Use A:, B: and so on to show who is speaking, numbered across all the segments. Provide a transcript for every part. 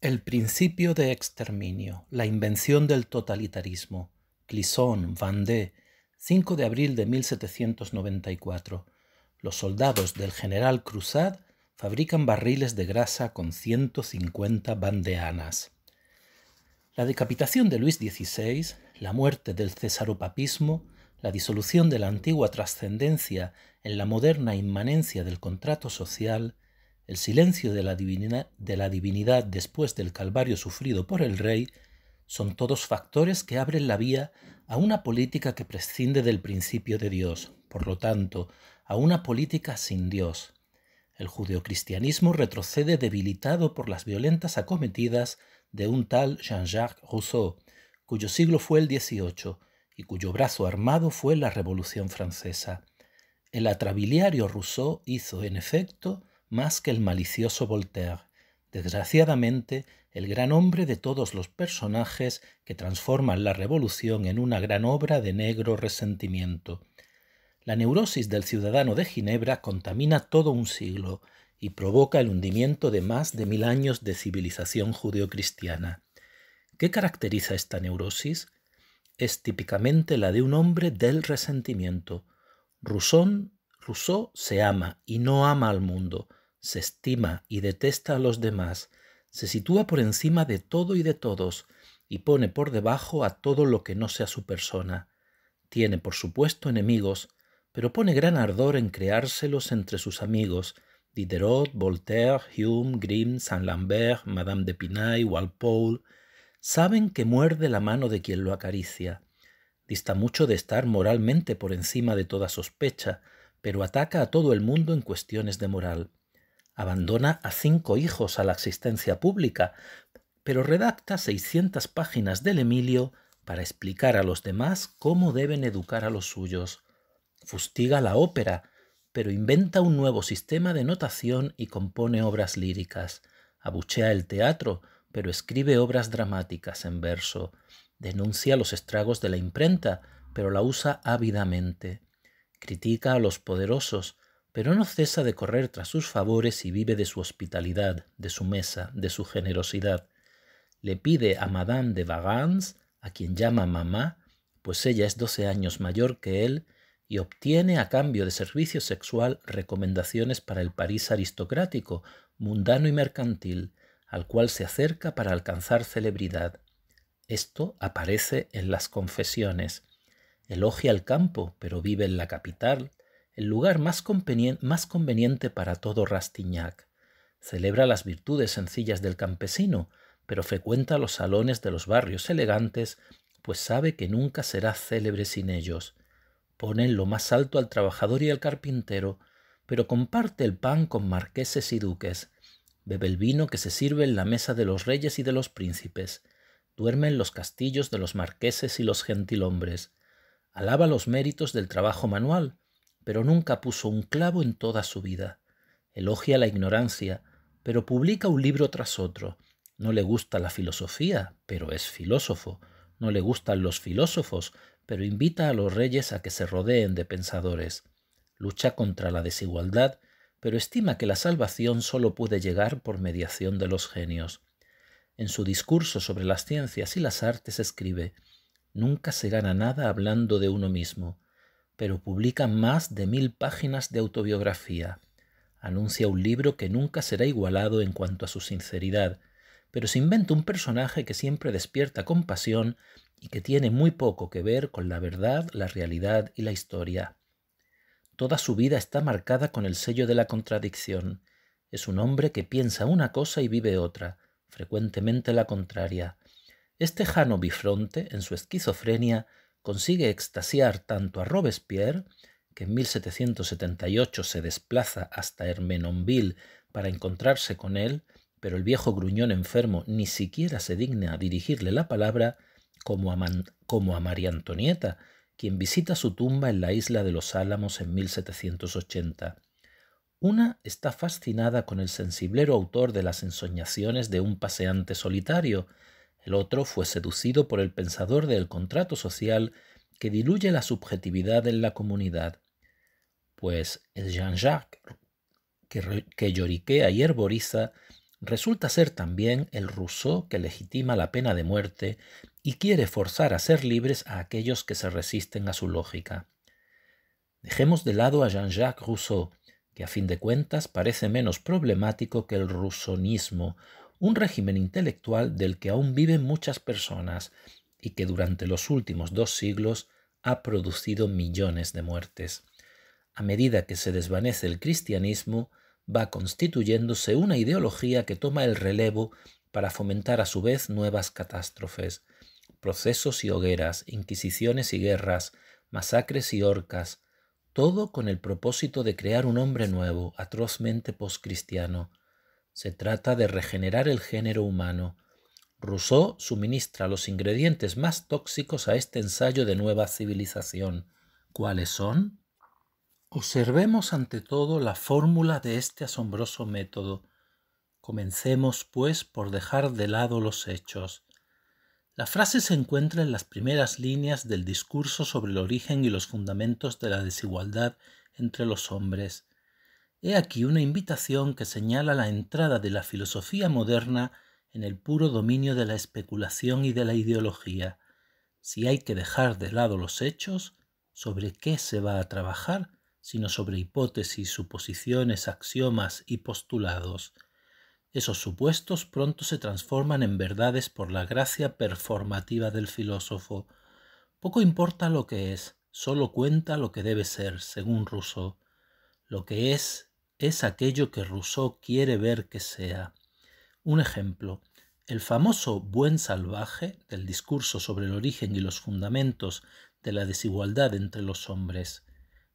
A: El principio de exterminio, la invención del totalitarismo. Clisson, Vendée, 5 de abril de 1794. Los soldados del general Cruzat fabrican barriles de grasa con 150 bandeanas. La decapitación de Luis XVI, la muerte del cesaropapismo, la disolución de la antigua trascendencia en la moderna inmanencia del contrato social, el silencio de la, divinidad después del calvario sufrido por el rey, son todos factores que abren la vía a una política que prescinde del principio de Dios, por lo tanto, a una política sin Dios. El judeocristianismo retrocede debilitado por las violentas acometidas de un tal Jean-Jacques Rousseau, cuyo siglo fue el XVIII y cuyo brazo armado fue la Revolución Francesa. El atrabiliario Rousseau hizo, en efecto, más que el malicioso Voltaire. Desgraciadamente, el gran hombre de todos los personajes que transforman la revolución en una gran obra de negro resentimiento. La neurosis del ciudadano de Ginebra contamina todo un siglo y provoca el hundimiento de más de mil años de civilización judeocristiana. ¿Qué caracteriza esta neurosis? Es típicamente la de un hombre del resentimiento. Rousseau, Rousseau se ama y no ama al mundo se estima y detesta a los demás, se sitúa por encima de todo y de todos, y pone por debajo a todo lo que no sea su persona. Tiene, por supuesto, enemigos, pero pone gran ardor en creárselos entre sus amigos, Diderot, Voltaire, Hume, Grimm, Saint-Lambert, Madame de Pinay, Walpole, saben que muerde la mano de quien lo acaricia. Dista mucho de estar moralmente por encima de toda sospecha, pero ataca a todo el mundo en cuestiones de moral. Abandona a cinco hijos a la existencia pública, pero redacta 600 páginas del Emilio para explicar a los demás cómo deben educar a los suyos. Fustiga la ópera, pero inventa un nuevo sistema de notación y compone obras líricas. Abuchea el teatro, pero escribe obras dramáticas en verso. Denuncia los estragos de la imprenta, pero la usa ávidamente. Critica a los poderosos, pero no cesa de correr tras sus favores y vive de su hospitalidad, de su mesa, de su generosidad. Le pide a Madame de Vagans, a quien llama mamá, pues ella es doce años mayor que él, y obtiene a cambio de servicio sexual recomendaciones para el París aristocrático, mundano y mercantil, al cual se acerca para alcanzar celebridad. Esto aparece en las confesiones. Elogia el campo, pero vive en la capital, el lugar más, conveniente, para todo Rastignac. Celebra las virtudes sencillas del campesino, pero frecuenta los salones de los barrios elegantes, pues sabe que nunca será célebre sin ellos. Pone en lo más alto al trabajador y al carpintero, pero comparte el pan con marqueses y duques. Bebe el vino que se sirve en la mesa de los reyes y de los príncipes. Duerme en los castillos de los marqueses y los gentilhombres. Alaba los méritos del trabajo manual, pero nunca puso un clavo en toda su vida. Elogia la ignorancia, pero publica un libro tras otro. No le gusta la filosofía, pero es filósofo. No le gustan los filósofos, pero invita a los reyes a que se rodeen de pensadores. Lucha contra la desigualdad, pero estima que la salvación solo puede llegar por mediación de los genios. En su discurso sobre las ciencias y las artes escribe Nunca se gana nada hablando de uno mismo pero publica más de mil páginas de autobiografía. Anuncia un libro que nunca será igualado en cuanto a su sinceridad, pero se inventa un personaje que siempre despierta compasión y que tiene muy poco que ver con la verdad, la realidad y la historia. Toda su vida está marcada con el sello de la contradicción. Es un hombre que piensa una cosa y vive otra, frecuentemente la contraria. Este Jano bifronte, en su esquizofrenia, consigue extasiar tanto a Robespierre, que en 1778 se desplaza hasta Hermenonville para encontrarse con él, pero el viejo gruñón enfermo ni siquiera se digna a dirigirle la palabra, como a, como a María Antonieta, quien visita su tumba en la isla de los Álamos en 1780. Una está fascinada con el sensiblero autor de las ensoñaciones de un paseante solitario, el otro fue seducido por el pensador del contrato social que diluye la subjetividad en la comunidad. Pues el Jean-Jacques que, lloriquea y herboriza resulta ser también el Rousseau que legitima la pena de muerte y quiere forzar a ser libres a aquellos que se resisten a su lógica. Dejemos de lado a Jean-Jacques Rousseau, que a fin de cuentas parece menos problemático que el roussonismo un régimen intelectual del que aún viven muchas personas y que durante los últimos dos siglos ha producido millones de muertes. A medida que se desvanece el cristianismo, va constituyéndose una ideología que toma el relevo para fomentar a su vez nuevas catástrofes, procesos y hogueras, inquisiciones y guerras, masacres y horcas, todo con el propósito de crear un hombre nuevo, atrozmente poscristiano, se trata de regenerar el género humano. Rousseau suministra los ingredientes más tóxicos a este ensayo de nueva civilización. ¿Cuáles son? Observemos ante todo la fórmula de este asombroso método. Comencemos, pues, por dejar de lado los hechos. La frase se encuentra en las primeras líneas del discurso sobre el origen y los fundamentos de la desigualdad entre los hombres. He aquí una invitación que señala la entrada de la filosofía moderna en el puro dominio de la especulación y de la ideología. Si hay que dejar de lado los hechos, ¿sobre qué se va a trabajar? sino sobre hipótesis, suposiciones, axiomas y postulados. Esos supuestos pronto se transforman en verdades por la gracia performativa del filósofo. Poco importa lo que es, solo cuenta lo que debe ser, según Rousseau. Lo que es es aquello que Rousseau quiere ver que sea. Un ejemplo, el famoso buen salvaje del discurso sobre el origen y los fundamentos de la desigualdad entre los hombres,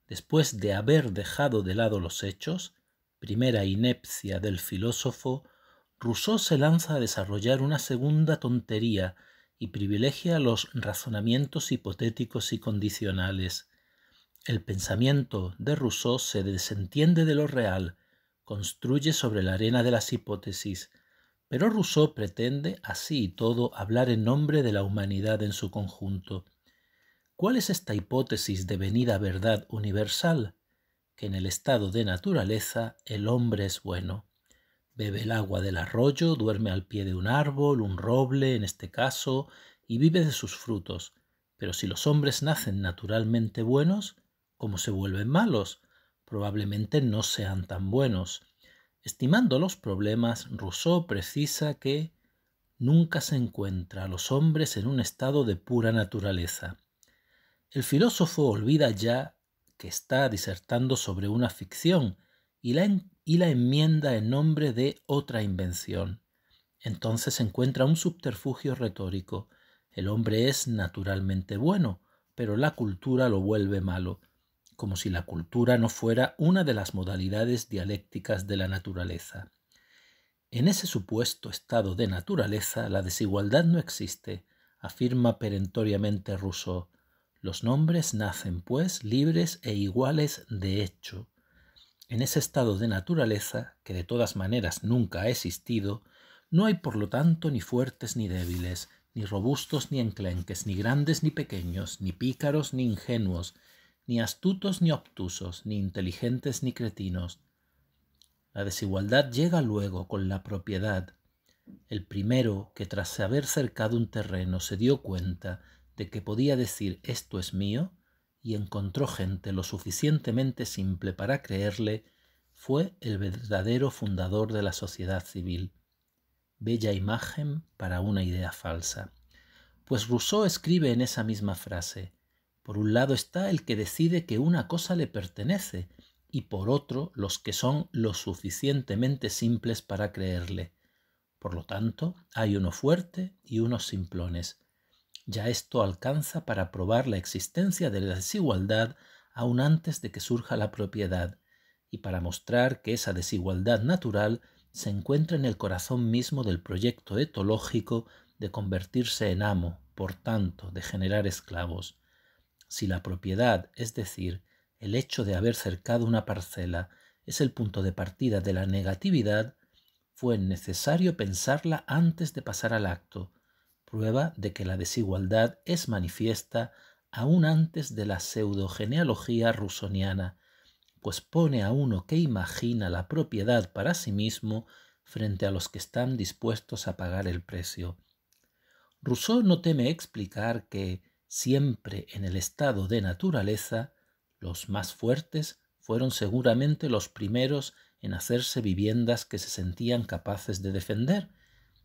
A: después de haber dejado de lado los hechos, primera inepcia del filósofo, Rousseau se lanza a desarrollar una segunda tontería y privilegia los razonamientos hipotéticos y condicionales. El pensamiento de Rousseau se desentiende de lo real, construye sobre la arena de las hipótesis, pero Rousseau pretende, así y todo, hablar en nombre de la humanidad en su conjunto. ¿Cuál es esta hipótesis de venida verdad universal? Que en el estado de naturaleza el hombre es bueno. Bebe el agua del arroyo, duerme al pie de un árbol, un roble en este caso, y vive de sus frutos. Pero si los hombres nacen naturalmente buenos, como se vuelven malos, probablemente no sean tan buenos. Estimando los problemas, Rousseau precisa que nunca se encuentra a los hombres en un estado de pura naturaleza. El filósofo olvida ya que está disertando sobre una ficción y la, y la enmienda en nombre de otra invención. Entonces se encuentra un subterfugio retórico. El hombre es naturalmente bueno, pero la cultura lo vuelve malo como si la cultura no fuera una de las modalidades dialécticas de la naturaleza. En ese supuesto estado de naturaleza, la desigualdad no existe, afirma perentoriamente Rousseau. Los nombres nacen, pues, libres e iguales de hecho. En ese estado de naturaleza, que de todas maneras nunca ha existido, no hay por lo tanto ni fuertes ni débiles, ni robustos ni enclenques, ni grandes ni pequeños, ni pícaros ni ingenuos, ni astutos ni obtusos, ni inteligentes ni cretinos. La desigualdad llega luego con la propiedad. El primero que tras haber cercado un terreno se dio cuenta de que podía decir esto es mío, y encontró gente lo suficientemente simple para creerle, fue el verdadero fundador de la sociedad civil. Bella imagen para una idea falsa. Pues Rousseau escribe en esa misma frase, por un lado está el que decide que una cosa le pertenece y por otro los que son lo suficientemente simples para creerle. Por lo tanto, hay uno fuerte y unos simplones. Ya esto alcanza para probar la existencia de la desigualdad aún antes de que surja la propiedad, y para mostrar que esa desigualdad natural se encuentra en el corazón mismo del proyecto etológico de convertirse en amo, por tanto, de generar esclavos si la propiedad, es decir, el hecho de haber cercado una parcela, es el punto de partida de la negatividad, fue necesario pensarla antes de pasar al acto, prueba de que la desigualdad es manifiesta aún antes de la pseudogenealogía rusoniana, pues pone a uno que imagina la propiedad para sí mismo frente a los que están dispuestos a pagar el precio. Rousseau no teme explicar que siempre en el estado de naturaleza, los más fuertes fueron seguramente los primeros en hacerse viviendas que se sentían capaces de defender,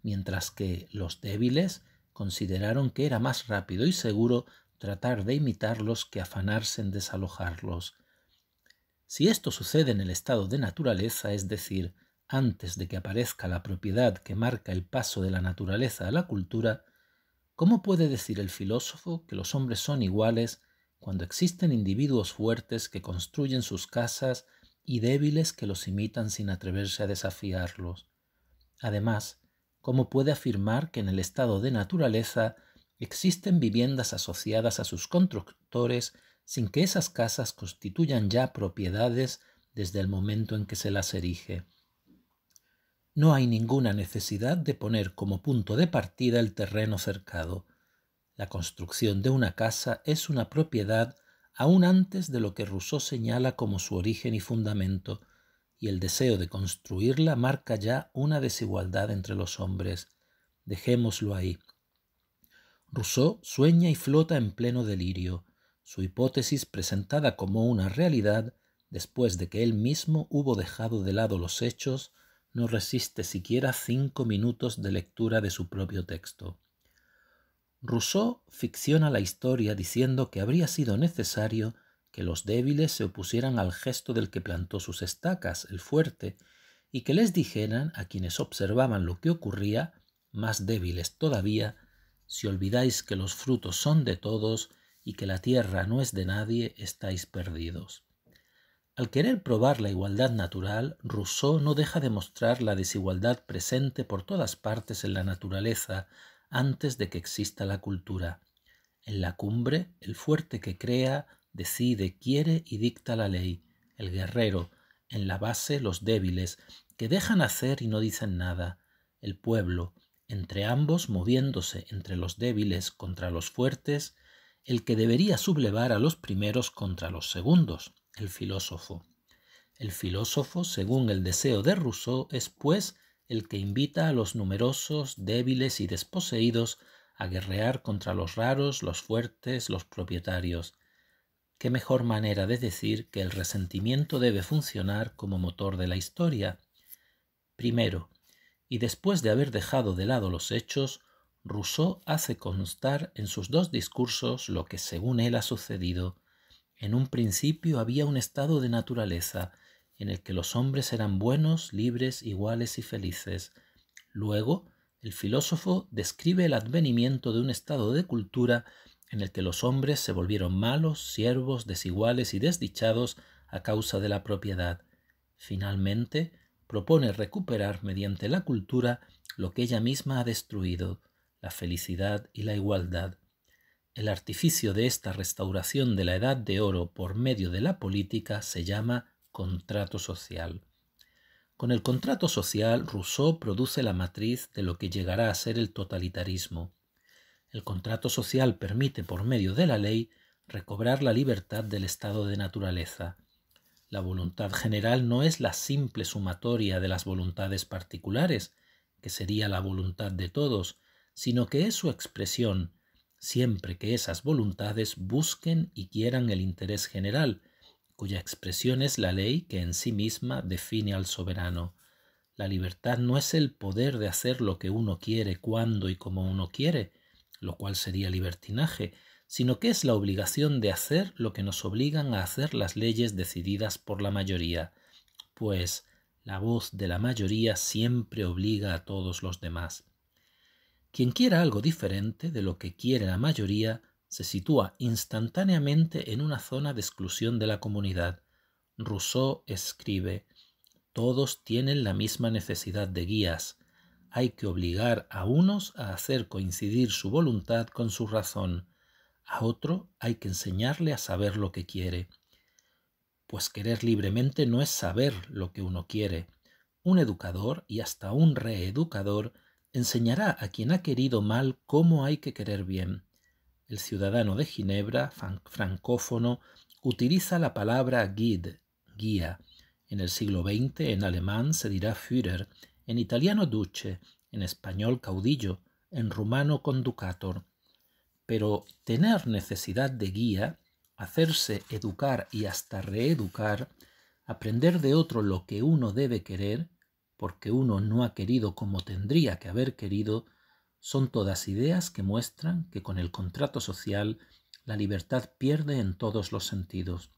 A: mientras que los débiles consideraron que era más rápido y seguro tratar de imitarlos que afanarse en desalojarlos. Si esto sucede en el estado de naturaleza, es decir, antes de que aparezca la propiedad que marca el paso de la naturaleza a la cultura, ¿Cómo puede decir el filósofo que los hombres son iguales cuando existen individuos fuertes que construyen sus casas y débiles que los imitan sin atreverse a desafiarlos? Además, ¿cómo puede afirmar que en el estado de naturaleza existen viviendas asociadas a sus constructores sin que esas casas constituyan ya propiedades desde el momento en que se las erige? no hay ninguna necesidad de poner como punto de partida el terreno cercado. La construcción de una casa es una propiedad aún antes de lo que Rousseau señala como su origen y fundamento, y el deseo de construirla marca ya una desigualdad entre los hombres. Dejémoslo ahí. Rousseau sueña y flota en pleno delirio, su hipótesis presentada como una realidad después de que él mismo hubo dejado de lado los hechos no resiste siquiera cinco minutos de lectura de su propio texto. Rousseau ficciona la historia diciendo que habría sido necesario que los débiles se opusieran al gesto del que plantó sus estacas, el fuerte, y que les dijeran a quienes observaban lo que ocurría, más débiles todavía, si olvidáis que los frutos son de todos y que la tierra no es de nadie, estáis perdidos. Al querer probar la igualdad natural, Rousseau no deja de mostrar la desigualdad presente por todas partes en la naturaleza antes de que exista la cultura. En la cumbre, el fuerte que crea, decide, quiere y dicta la ley, el guerrero, en la base los débiles, que dejan hacer y no dicen nada, el pueblo, entre ambos moviéndose entre los débiles contra los fuertes, el que debería sublevar a los primeros contra los segundos, el filósofo. El filósofo, según el deseo de Rousseau, es pues el que invita a los numerosos, débiles y desposeídos a guerrear contra los raros, los fuertes, los propietarios. ¿Qué mejor manera de decir que el resentimiento debe funcionar como motor de la historia? Primero, y después de haber dejado de lado los hechos, Rousseau hace constar en sus dos discursos lo que según él ha sucedido en un principio había un estado de naturaleza en el que los hombres eran buenos, libres, iguales y felices. Luego, el filósofo describe el advenimiento de un estado de cultura en el que los hombres se volvieron malos, siervos, desiguales y desdichados a causa de la propiedad. Finalmente, propone recuperar mediante la cultura lo que ella misma ha destruido, la felicidad y la igualdad, el artificio de esta restauración de la Edad de Oro por medio de la política se llama contrato social. Con el contrato social, Rousseau produce la matriz de lo que llegará a ser el totalitarismo. El contrato social permite, por medio de la ley, recobrar la libertad del estado de naturaleza. La voluntad general no es la simple sumatoria de las voluntades particulares, que sería la voluntad de todos, sino que es su expresión, siempre que esas voluntades busquen y quieran el interés general, cuya expresión es la ley que en sí misma define al soberano. La libertad no es el poder de hacer lo que uno quiere, cuando y como uno quiere, lo cual sería libertinaje, sino que es la obligación de hacer lo que nos obligan a hacer las leyes decididas por la mayoría, pues la voz de la mayoría siempre obliga a todos los demás. Quien quiera algo diferente de lo que quiere la mayoría se sitúa instantáneamente en una zona de exclusión de la comunidad. Rousseau escribe, todos tienen la misma necesidad de guías. Hay que obligar a unos a hacer coincidir su voluntad con su razón. A otro hay que enseñarle a saber lo que quiere. Pues querer libremente no es saber lo que uno quiere. Un educador y hasta un reeducador enseñará a quien ha querido mal cómo hay que querer bien. El ciudadano de Ginebra, francófono, utiliza la palabra guide, guía. En el siglo XX en alemán se dirá Führer, en italiano duce, en español caudillo, en rumano conducator. Pero tener necesidad de guía, hacerse educar y hasta reeducar, aprender de otro lo que uno debe querer, porque uno no ha querido como tendría que haber querido, son todas ideas que muestran que con el contrato social la libertad pierde en todos los sentidos.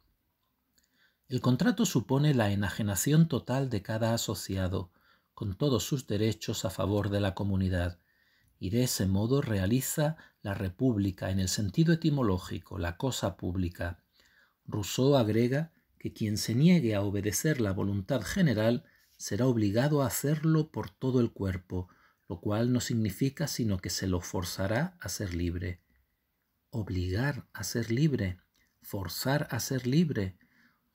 A: El contrato supone la enajenación total de cada asociado, con todos sus derechos a favor de la comunidad, y de ese modo realiza la república en el sentido etimológico, la cosa pública. Rousseau agrega que quien se niegue a obedecer la voluntad general será obligado a hacerlo por todo el cuerpo, lo cual no significa sino que se lo forzará a ser libre. Obligar a ser libre, forzar a ser libre.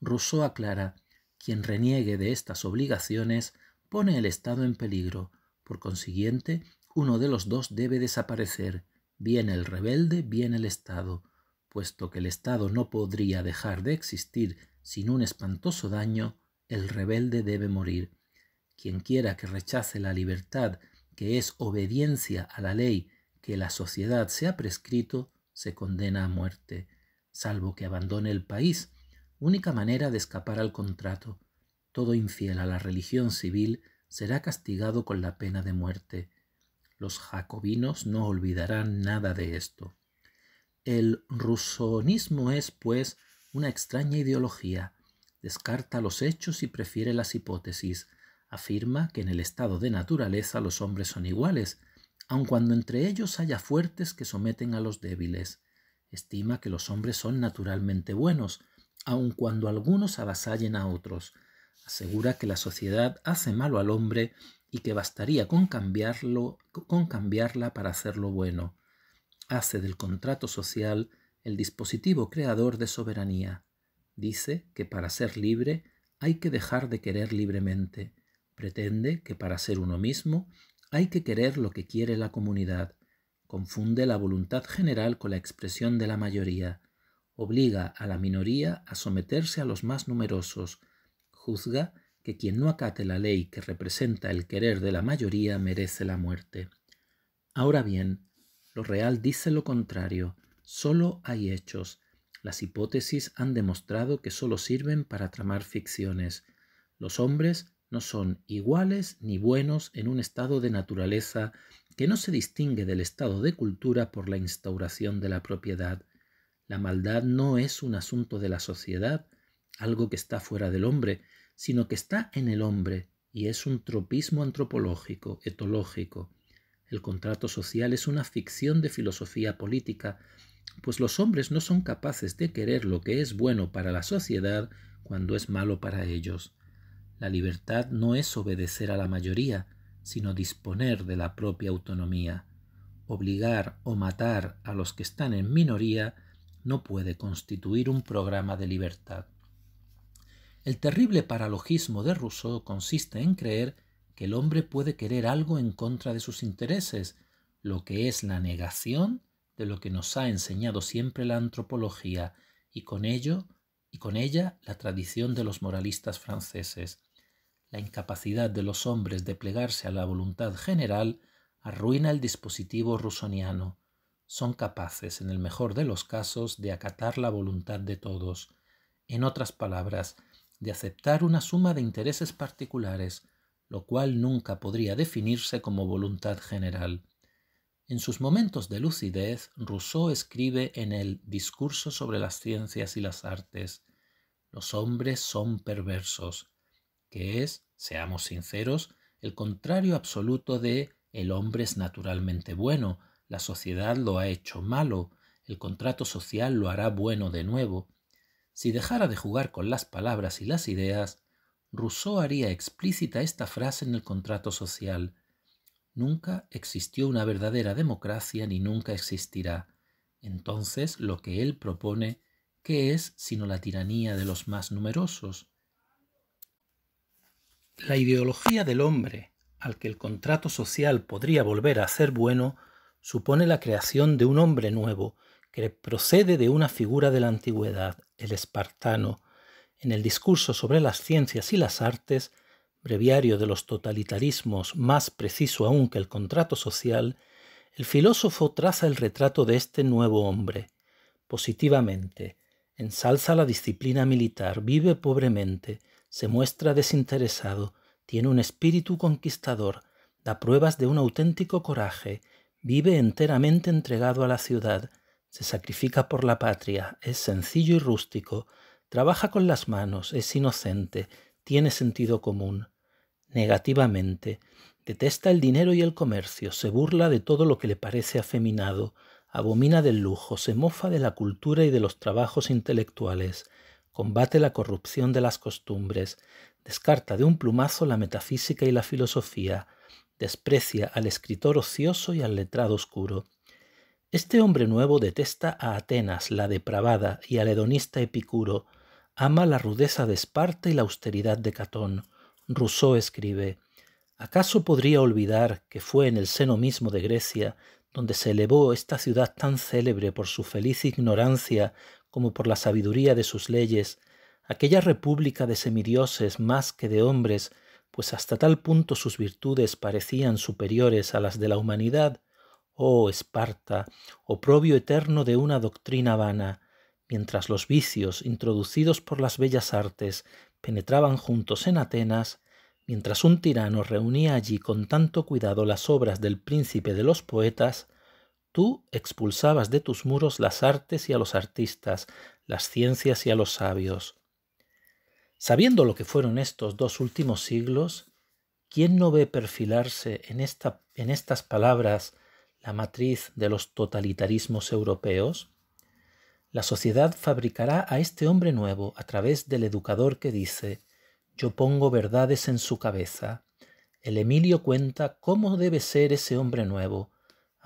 A: Rousseau aclara, quien reniegue de estas obligaciones pone el Estado en peligro. Por consiguiente, uno de los dos debe desaparecer, bien el rebelde, bien el Estado, puesto que el Estado no podría dejar de existir sin un espantoso daño, el rebelde debe morir, quien quiera que rechace la libertad, que es obediencia a la ley que la sociedad se ha prescrito, se condena a muerte, salvo que abandone el país, única manera de escapar al contrato. Todo infiel a la religión civil será castigado con la pena de muerte. Los jacobinos no olvidarán nada de esto. El rusonismo es, pues, una extraña ideología. Descarta los hechos y prefiere las hipótesis afirma que en el estado de naturaleza los hombres son iguales, aun cuando entre ellos haya fuertes que someten a los débiles. Estima que los hombres son naturalmente buenos, aun cuando algunos avasallen a otros. Asegura que la sociedad hace malo al hombre y que bastaría con cambiarlo, con cambiarla para hacerlo bueno. Hace del contrato social el dispositivo creador de soberanía. Dice que para ser libre hay que dejar de querer libremente, Pretende que para ser uno mismo hay que querer lo que quiere la comunidad. Confunde la voluntad general con la expresión de la mayoría. Obliga a la minoría a someterse a los más numerosos. Juzga que quien no acate la ley que representa el querer de la mayoría merece la muerte. Ahora bien, lo real dice lo contrario. Solo hay hechos. Las hipótesis han demostrado que solo sirven para tramar ficciones. Los hombres no son iguales ni buenos en un estado de naturaleza que no se distingue del estado de cultura por la instauración de la propiedad. La maldad no es un asunto de la sociedad, algo que está fuera del hombre, sino que está en el hombre y es un tropismo antropológico, etológico. El contrato social es una ficción de filosofía política, pues los hombres no son capaces de querer lo que es bueno para la sociedad cuando es malo para ellos. La libertad no es obedecer a la mayoría, sino disponer de la propia autonomía. Obligar o matar a los que están en minoría no puede constituir un programa de libertad. El terrible paralogismo de Rousseau consiste en creer que el hombre puede querer algo en contra de sus intereses, lo que es la negación de lo que nos ha enseñado siempre la antropología y con ello y con ella la tradición de los moralistas franceses. La incapacidad de los hombres de plegarse a la voluntad general arruina el dispositivo rusoniano. Son capaces, en el mejor de los casos, de acatar la voluntad de todos. En otras palabras, de aceptar una suma de intereses particulares, lo cual nunca podría definirse como voluntad general. En sus momentos de lucidez, Rousseau escribe en el Discurso sobre las ciencias y las artes Los hombres son perversos, que es, seamos sinceros, el contrario absoluto de el hombre es naturalmente bueno, la sociedad lo ha hecho malo, el contrato social lo hará bueno de nuevo. Si dejara de jugar con las palabras y las ideas, Rousseau haría explícita esta frase en el contrato social. Nunca existió una verdadera democracia ni nunca existirá. Entonces, lo que él propone, ¿qué es sino la tiranía de los más numerosos? La ideología del hombre, al que el contrato social podría volver a ser bueno, supone la creación de un hombre nuevo, que procede de una figura de la antigüedad, el espartano. En el discurso sobre las ciencias y las artes, breviario de los totalitarismos más preciso aún que el contrato social, el filósofo traza el retrato de este nuevo hombre. Positivamente, ensalza la disciplina militar, vive pobremente, se muestra desinteresado, tiene un espíritu conquistador, da pruebas de un auténtico coraje, vive enteramente entregado a la ciudad, se sacrifica por la patria, es sencillo y rústico, trabaja con las manos, es inocente, tiene sentido común. Negativamente, detesta el dinero y el comercio, se burla de todo lo que le parece afeminado, abomina del lujo, se mofa de la cultura y de los trabajos intelectuales, combate la corrupción de las costumbres, descarta de un plumazo la metafísica y la filosofía, desprecia al escritor ocioso y al letrado oscuro. Este hombre nuevo detesta a Atenas, la depravada, y al hedonista Epicuro, ama la rudeza de Esparta y la austeridad de Catón. Rousseau escribe, ¿acaso podría olvidar que fue en el seno mismo de Grecia donde se elevó esta ciudad tan célebre por su feliz ignorancia como por la sabiduría de sus leyes, aquella república de semidioses más que de hombres, pues hasta tal punto sus virtudes parecían superiores a las de la humanidad, oh Esparta, oprobio eterno de una doctrina vana, mientras los vicios introducidos por las bellas artes penetraban juntos en Atenas, mientras un tirano reunía allí con tanto cuidado las obras del príncipe de los poetas, Tú expulsabas de tus muros las artes y a los artistas, las ciencias y a los sabios. Sabiendo lo que fueron estos dos últimos siglos, ¿quién no ve perfilarse en, en estas palabras la matriz de los totalitarismos europeos? La sociedad fabricará a este hombre nuevo a través del educador que dice, yo pongo verdades en su cabeza. El Emilio cuenta cómo debe ser ese hombre nuevo,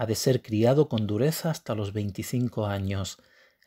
A: ha de ser criado con dureza hasta los veinticinco años.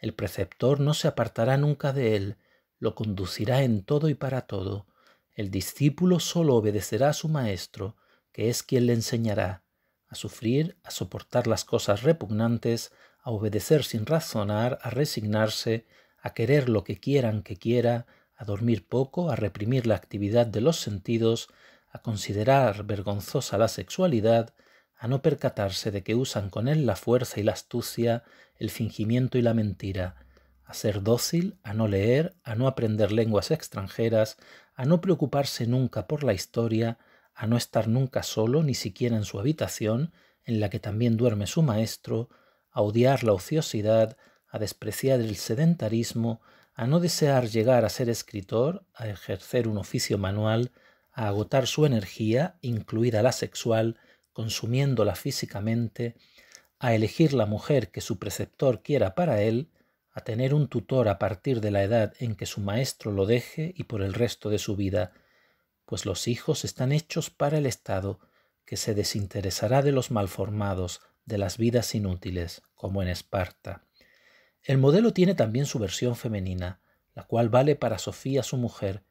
A: El preceptor no se apartará nunca de él, lo conducirá en todo y para todo. El discípulo sólo obedecerá a su maestro, que es quien le enseñará a sufrir, a soportar las cosas repugnantes, a obedecer sin razonar, a resignarse, a querer lo que quieran que quiera, a dormir poco, a reprimir la actividad de los sentidos, a considerar vergonzosa la sexualidad, a no percatarse de que usan con él la fuerza y la astucia, el fingimiento y la mentira, a ser dócil, a no leer, a no aprender lenguas extranjeras, a no preocuparse nunca por la historia, a no estar nunca solo, ni siquiera en su habitación, en la que también duerme su maestro, a odiar la ociosidad, a despreciar el sedentarismo, a no desear llegar a ser escritor, a ejercer un oficio manual, a agotar su energía, incluida la sexual, consumiéndola físicamente, a elegir la mujer que su preceptor quiera para él, a tener un tutor a partir de la edad en que su maestro lo deje y por el resto de su vida, pues los hijos están hechos para el Estado, que se desinteresará de los malformados, de las vidas inútiles, como en Esparta. El modelo tiene también su versión femenina, la cual vale para Sofía su mujer.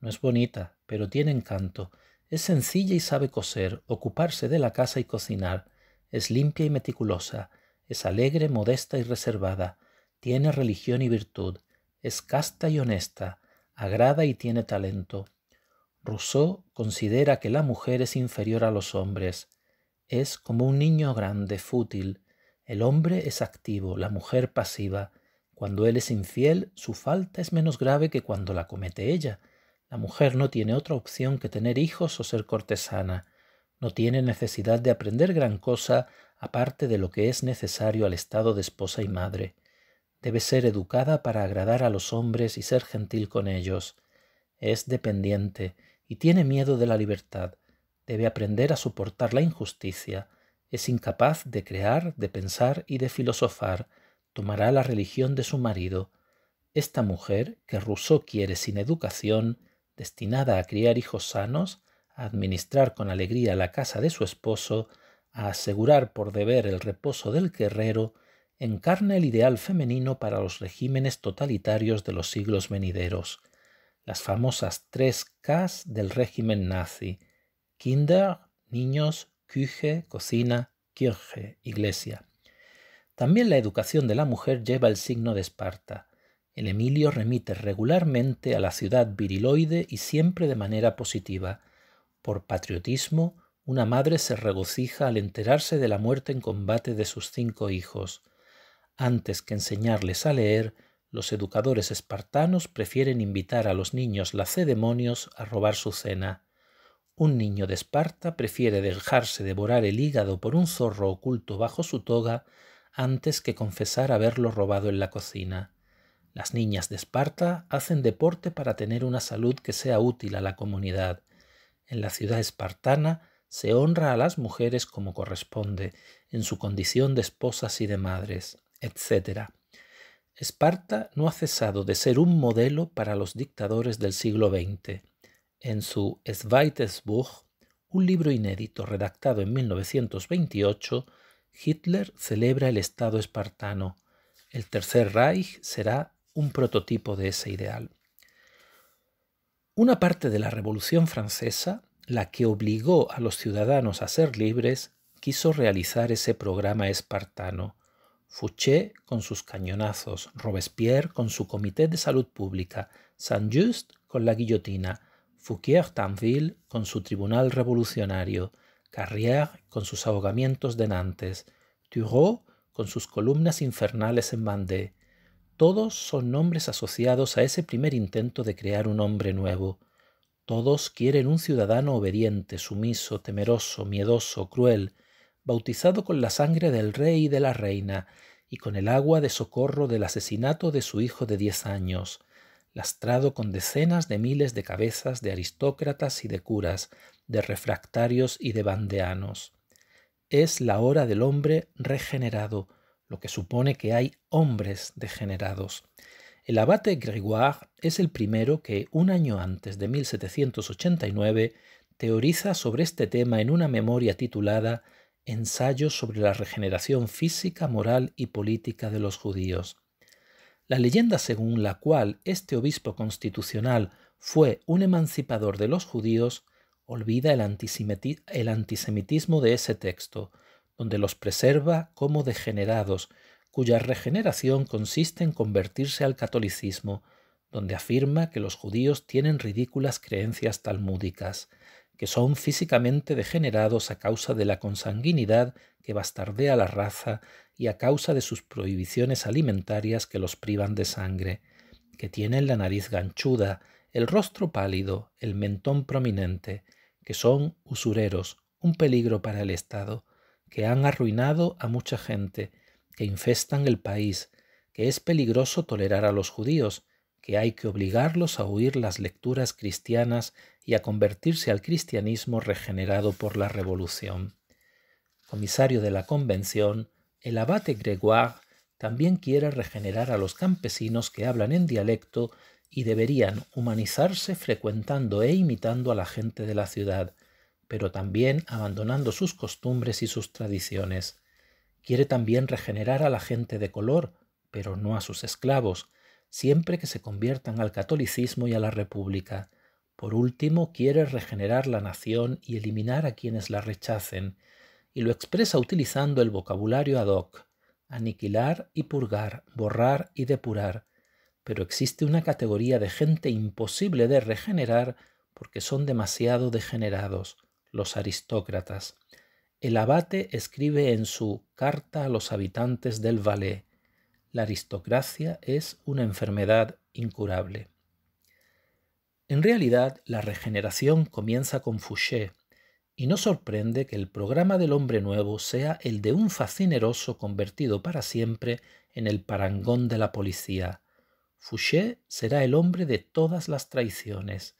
A: No es bonita, pero tiene encanto, es sencilla y sabe coser, ocuparse de la casa y cocinar. Es limpia y meticulosa. Es alegre, modesta y reservada. Tiene religión y virtud. Es casta y honesta. Agrada y tiene talento. Rousseau considera que la mujer es inferior a los hombres. Es como un niño grande, fútil. El hombre es activo, la mujer pasiva. Cuando él es infiel, su falta es menos grave que cuando la comete ella la mujer no tiene otra opción que tener hijos o ser cortesana. No tiene necesidad de aprender gran cosa aparte de lo que es necesario al estado de esposa y madre. Debe ser educada para agradar a los hombres y ser gentil con ellos. Es dependiente y tiene miedo de la libertad. Debe aprender a soportar la injusticia. Es incapaz de crear, de pensar y de filosofar. Tomará la religión de su marido. Esta mujer, que Rousseau quiere sin educación, destinada a criar hijos sanos, a administrar con alegría la casa de su esposo, a asegurar por deber el reposo del guerrero, encarna el ideal femenino para los regímenes totalitarios de los siglos venideros, las famosas tres Ks del régimen nazi, Kinder, niños, Küche, cocina, Kirche, iglesia. También la educación de la mujer lleva el signo de Esparta, el Emilio remite regularmente a la ciudad viriloide y siempre de manera positiva. Por patriotismo, una madre se regocija al enterarse de la muerte en combate de sus cinco hijos. Antes que enseñarles a leer, los educadores espartanos prefieren invitar a los niños lacedemonios a robar su cena. Un niño de Esparta prefiere dejarse devorar el hígado por un zorro oculto bajo su toga antes que confesar haberlo robado en la cocina. Las niñas de Esparta hacen deporte para tener una salud que sea útil a la comunidad. En la ciudad espartana se honra a las mujeres como corresponde, en su condición de esposas y de madres, etc. Esparta no ha cesado de ser un modelo para los dictadores del siglo XX. En su Zweites un libro inédito redactado en 1928, Hitler celebra el Estado espartano. El Tercer Reich será un prototipo de ese ideal. Una parte de la Revolución Francesa, la que obligó a los ciudadanos a ser libres, quiso realizar ese programa espartano. Fouché con sus cañonazos, Robespierre con su Comité de Salud Pública, Saint-Just con la guillotina, Fouquier-Tanville con su Tribunal Revolucionario, Carrière con sus ahogamientos de Nantes, Thureau con sus columnas infernales en Vendée, todos son nombres asociados a ese primer intento de crear un hombre nuevo. Todos quieren un ciudadano obediente, sumiso, temeroso, miedoso, cruel, bautizado con la sangre del rey y de la reina, y con el agua de socorro del asesinato de su hijo de diez años, lastrado con decenas de miles de cabezas de aristócratas y de curas, de refractarios y de bandeanos. Es la hora del hombre regenerado, lo que supone que hay hombres degenerados. El abate Grégoire es el primero que, un año antes de 1789, teoriza sobre este tema en una memoria titulada Ensayos sobre la regeneración física, moral y política de los judíos. La leyenda según la cual este obispo constitucional fue un emancipador de los judíos olvida el antisemitismo de ese texto, donde los preserva como degenerados, cuya regeneración consiste en convertirse al catolicismo, donde afirma que los judíos tienen ridículas creencias talmúdicas, que son físicamente degenerados a causa de la consanguinidad que bastardea la raza y a causa de sus prohibiciones alimentarias que los privan de sangre, que tienen la nariz ganchuda, el rostro pálido, el mentón prominente, que son usureros, un peligro para el Estado, que han arruinado a mucha gente, que infestan el país, que es peligroso tolerar a los judíos, que hay que obligarlos a oír las lecturas cristianas y a convertirse al cristianismo regenerado por la revolución. Comisario de la Convención, el abate Gregoire también quiere regenerar a los campesinos que hablan en dialecto y deberían humanizarse frecuentando e imitando a la gente de la ciudad, pero también abandonando sus costumbres y sus tradiciones. Quiere también regenerar a la gente de color, pero no a sus esclavos, siempre que se conviertan al catolicismo y a la república. Por último, quiere regenerar la nación y eliminar a quienes la rechacen, y lo expresa utilizando el vocabulario ad hoc, aniquilar y purgar, borrar y depurar. Pero existe una categoría de gente imposible de regenerar porque son demasiado degenerados los aristócratas. El abate escribe en su Carta a los habitantes del Valais, la aristocracia es una enfermedad incurable. En realidad, la regeneración comienza con Fouché, y no sorprende que el programa del hombre nuevo sea el de un facineroso convertido para siempre en el parangón de la policía. Fouché será el hombre de todas las traiciones,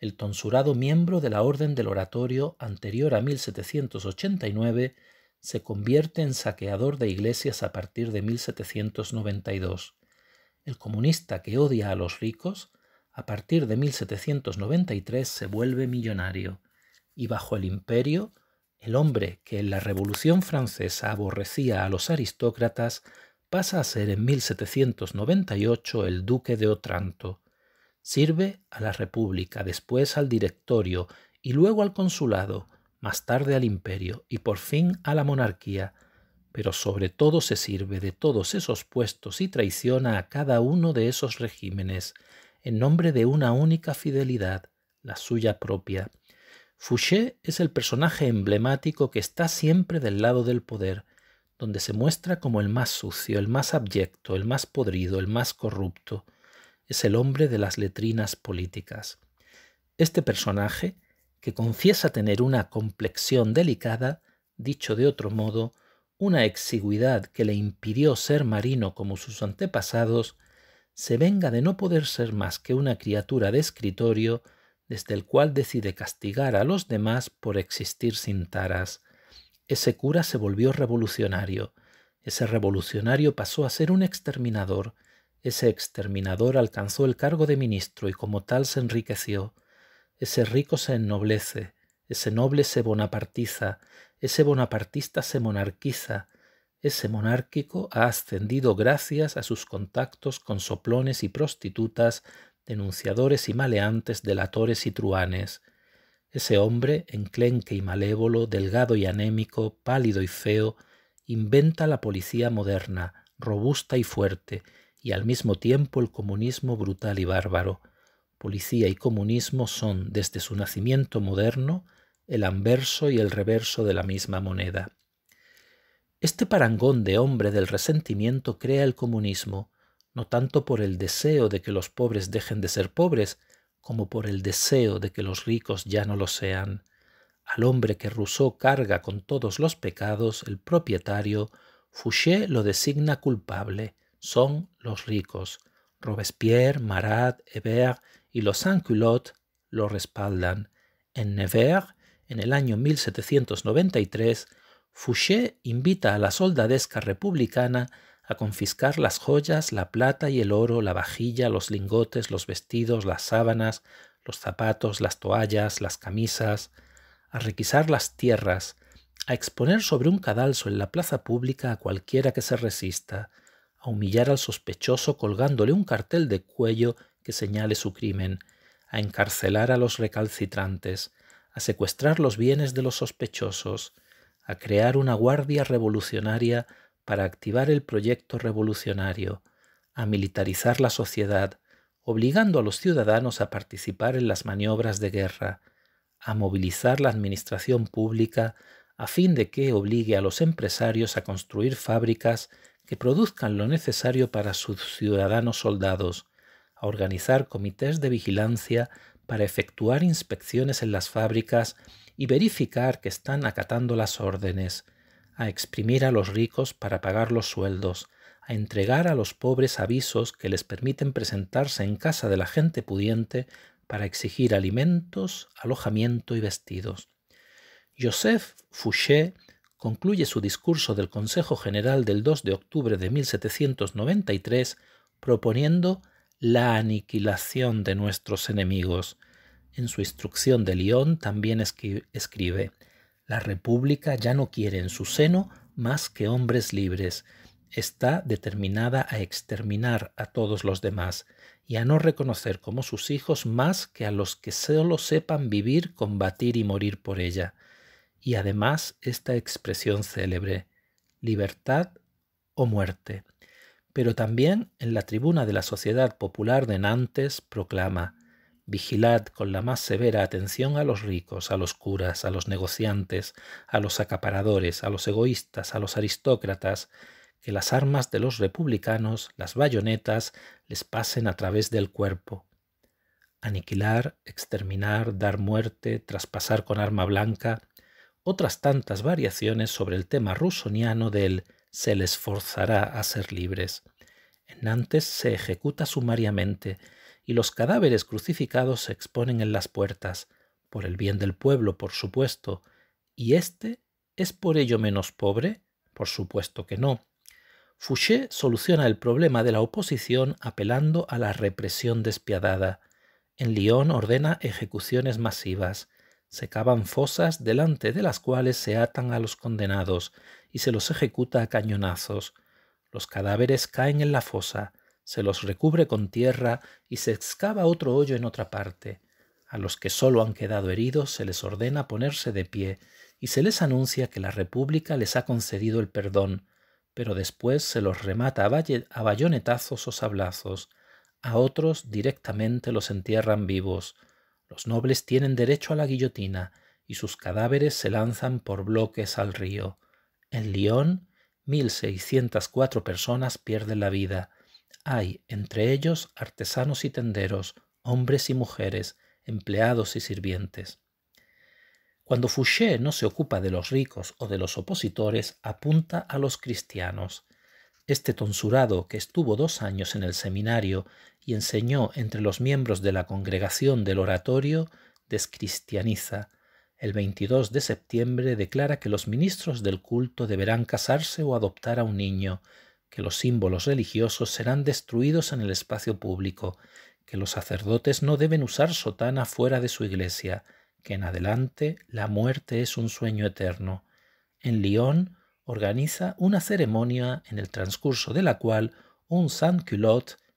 A: el tonsurado miembro de la Orden del Oratorio anterior a 1789, se convierte en saqueador de iglesias a partir de 1792. El comunista que odia a los ricos, a partir de 1793 se vuelve millonario. Y bajo el imperio, el hombre que en la Revolución Francesa aborrecía a los aristócratas pasa a ser en 1798 el duque de Otranto Sirve a la República, después al Directorio y luego al Consulado, más tarde al Imperio y por fin a la Monarquía, pero sobre todo se sirve de todos esos puestos y traiciona a cada uno de esos regímenes en nombre de una única fidelidad, la suya propia. Fouché es el personaje emblemático que está siempre del lado del poder, donde se muestra como el más sucio, el más abyecto, el más podrido, el más corrupto es el hombre de las letrinas políticas. Este personaje, que confiesa tener una complexión delicada, dicho de otro modo, una exigüidad que le impidió ser marino como sus antepasados, se venga de no poder ser más que una criatura de escritorio desde el cual decide castigar a los demás por existir sin taras. Ese cura se volvió revolucionario. Ese revolucionario pasó a ser un exterminador, ese exterminador alcanzó el cargo de ministro y como tal se enriqueció. Ese rico se ennoblece, ese noble se bonapartiza, ese bonapartista se monarquiza, ese monárquico ha ascendido gracias a sus contactos con soplones y prostitutas, denunciadores y maleantes, delatores y truanes. Ese hombre, enclenque y malévolo, delgado y anémico, pálido y feo, inventa la policía moderna, robusta y fuerte, y al mismo tiempo el comunismo brutal y bárbaro. Policía y comunismo son, desde su nacimiento moderno, el anverso y el reverso de la misma moneda. Este parangón de hombre del resentimiento crea el comunismo, no tanto por el deseo de que los pobres dejen de ser pobres, como por el deseo de que los ricos ya no lo sean. Al hombre que Rousseau carga con todos los pecados, el propietario, Fouché lo designa culpable, son los ricos. Robespierre, Marat, Hébert y los sans-culottes lo respaldan. En Nevers, en el año 1793, Fouché invita a la soldadesca republicana a confiscar las joyas, la plata y el oro, la vajilla, los lingotes, los vestidos, las sábanas, los zapatos, las toallas, las camisas, a requisar las tierras, a exponer sobre un cadalso en la plaza pública a cualquiera que se resista, humillar al sospechoso colgándole un cartel de cuello que señale su crimen, a encarcelar a los recalcitrantes, a secuestrar los bienes de los sospechosos, a crear una guardia revolucionaria para activar el proyecto revolucionario, a militarizar la sociedad, obligando a los ciudadanos a participar en las maniobras de guerra, a movilizar la administración pública a fin de que obligue a los empresarios a construir fábricas que produzcan lo necesario para sus ciudadanos soldados, a organizar comités de vigilancia para efectuar inspecciones en las fábricas y verificar que están acatando las órdenes, a exprimir a los ricos para pagar los sueldos, a entregar a los pobres avisos que les permiten presentarse en casa de la gente pudiente para exigir alimentos, alojamiento y vestidos. Joseph Fouché concluye su discurso del Consejo General del 2 de octubre de 1793 proponiendo la aniquilación de nuestros enemigos. En su instrucción de Lyon también escribe La República ya no quiere en su seno más que hombres libres. Está determinada a exterminar a todos los demás y a no reconocer como sus hijos más que a los que solo sepan vivir, combatir y morir por ella y además esta expresión célebre, libertad o muerte. Pero también en la tribuna de la Sociedad Popular de Nantes proclama, Vigilad con la más severa atención a los ricos, a los curas, a los negociantes, a los acaparadores, a los egoístas, a los aristócratas, que las armas de los republicanos, las bayonetas, les pasen a través del cuerpo. Aniquilar, exterminar, dar muerte, traspasar con arma blanca, otras tantas variaciones sobre el tema rusoniano del se les forzará a ser libres. En Nantes se ejecuta sumariamente y los cadáveres crucificados se exponen en las puertas, por el bien del pueblo, por supuesto, y éste es por ello menos pobre, por supuesto que no. Fouché soluciona el problema de la oposición apelando a la represión despiadada. En Lyon ordena ejecuciones masivas se cavan fosas delante de las cuales se atan a los condenados y se los ejecuta a cañonazos. Los cadáveres caen en la fosa, se los recubre con tierra y se excava otro hoyo en otra parte. A los que solo han quedado heridos se les ordena ponerse de pie y se les anuncia que la República les ha concedido el perdón, pero después se los remata a, bayonetazos o sablazos. A otros directamente los entierran vivos los nobles tienen derecho a la guillotina y sus cadáveres se lanzan por bloques al río. En Lyon, 1.604 personas pierden la vida. Hay entre ellos artesanos y tenderos, hombres y mujeres, empleados y sirvientes. Cuando Fouché no se ocupa de los ricos o de los opositores, apunta a los cristianos. Este tonsurado, que estuvo dos años en el seminario y enseñó entre los miembros de la congregación del oratorio, descristianiza. El 22 de septiembre declara que los ministros del culto deberán casarse o adoptar a un niño, que los símbolos religiosos serán destruidos en el espacio público, que los sacerdotes no deben usar sotana fuera de su iglesia, que en adelante la muerte es un sueño eterno. En Lyon, organiza una ceremonia en el transcurso de la cual un sans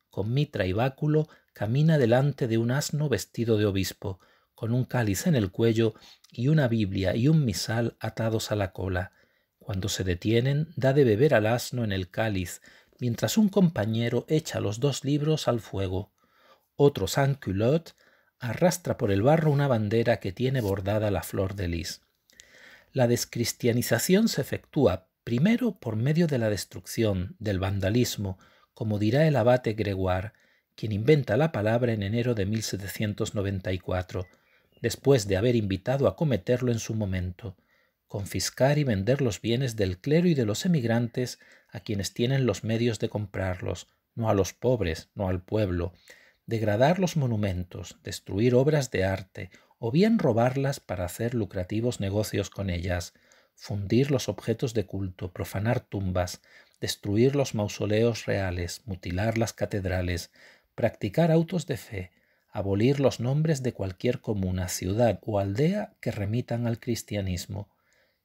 A: con mitra y báculo camina delante de un asno vestido de obispo, con un cáliz en el cuello y una Biblia y un misal atados a la cola. Cuando se detienen, da de beber al asno en el cáliz, mientras un compañero echa los dos libros al fuego. Otro sans arrastra por el barro una bandera que tiene bordada la flor de lis. La descristianización se efectúa primero por medio de la destrucción, del vandalismo, como dirá el abate Gregoire, quien inventa la palabra en enero de 1794, después de haber invitado a cometerlo en su momento, confiscar y vender los bienes del clero y de los emigrantes a quienes tienen los medios de comprarlos, no a los pobres, no al pueblo, degradar los monumentos, destruir obras de arte, o bien robarlas para hacer lucrativos negocios con ellas, fundir los objetos de culto, profanar tumbas, destruir los mausoleos reales, mutilar las catedrales, practicar autos de fe, abolir los nombres de cualquier comuna, ciudad o aldea que remitan al cristianismo.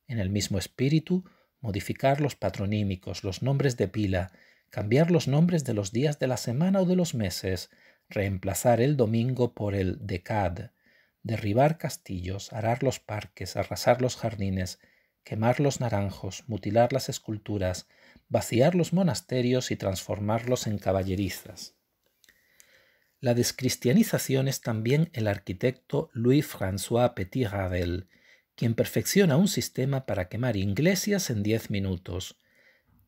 A: En el mismo espíritu, modificar los patronímicos, los nombres de pila, cambiar los nombres de los días de la semana o de los meses, reemplazar el domingo por el decad, derribar castillos, arar los parques, arrasar los jardines, quemar los naranjos, mutilar las esculturas, vaciar los monasterios y transformarlos en caballerizas. La descristianización es también el arquitecto Louis-François Petit Ravel, quien perfecciona un sistema para quemar iglesias en diez minutos.